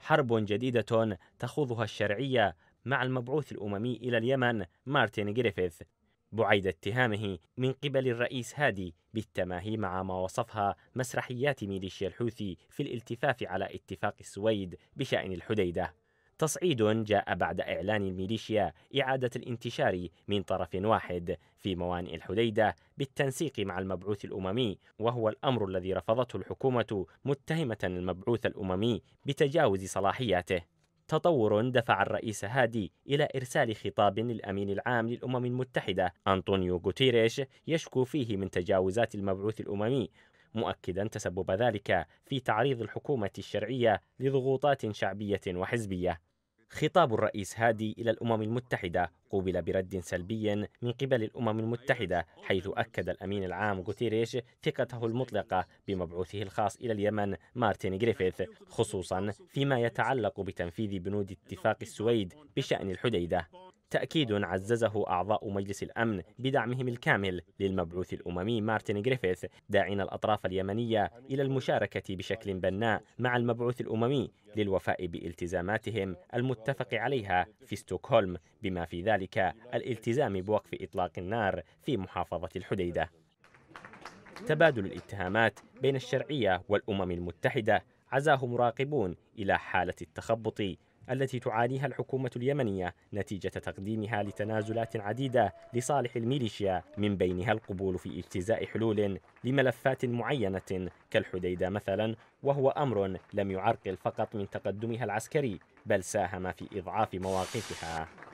حرب جديدة تخوضها الشرعية مع المبعوث الأممي إلى اليمن مارتن جريفيث بعيد اتهامه من قبل الرئيس هادي بالتماهي مع ما وصفها مسرحيات ميليشيا الحوثي في الالتفاف على اتفاق السويد بشأن الحديدة تصعيد جاء بعد إعلان الميليشيا إعادة الانتشار من طرف واحد في موانئ الحديدة بالتنسيق مع المبعوث الأممي وهو الأمر الذي رفضته الحكومة متهمة المبعوث الأممي بتجاوز صلاحياته تطور دفع الرئيس هادي إلى إرسال خطاب للأمين العام للأمم المتحدة أنطونيو غوتيريش يشكو فيه من تجاوزات المبعوث الأممي مؤكدا تسبب ذلك في تعريض الحكومة الشرعية لضغوطات شعبية وحزبية خطاب الرئيس هادي إلى الأمم المتحدة قوبل برد سلبي من قبل الأمم المتحدة حيث أكد الأمين العام غوتيريش ثقته المطلقة بمبعوثه الخاص إلى اليمن مارتن جريفيث خصوصا فيما يتعلق بتنفيذ بنود اتفاق السويد بشأن الحديدة تأكيد عززه أعضاء مجلس الأمن بدعمهم الكامل للمبعوث الأممي مارتن جريفيث داعين الأطراف اليمنية إلى المشاركة بشكل بناء مع المبعوث الأممي للوفاء بالتزاماتهم المتفق عليها في ستوكهولم بما في ذلك الالتزام بوقف إطلاق النار في محافظة الحديدة تبادل الاتهامات بين الشرعية والأمم المتحدة عزاه مراقبون إلى حالة التخبط التي تعانيها الحكومة اليمنية نتيجة تقديمها لتنازلات عديدة لصالح الميليشيا من بينها القبول في اجتزاء حلول لملفات معينة كالحديدة مثلا وهو أمر لم يعرقل فقط من تقدمها العسكري بل ساهم في إضعاف مواقفها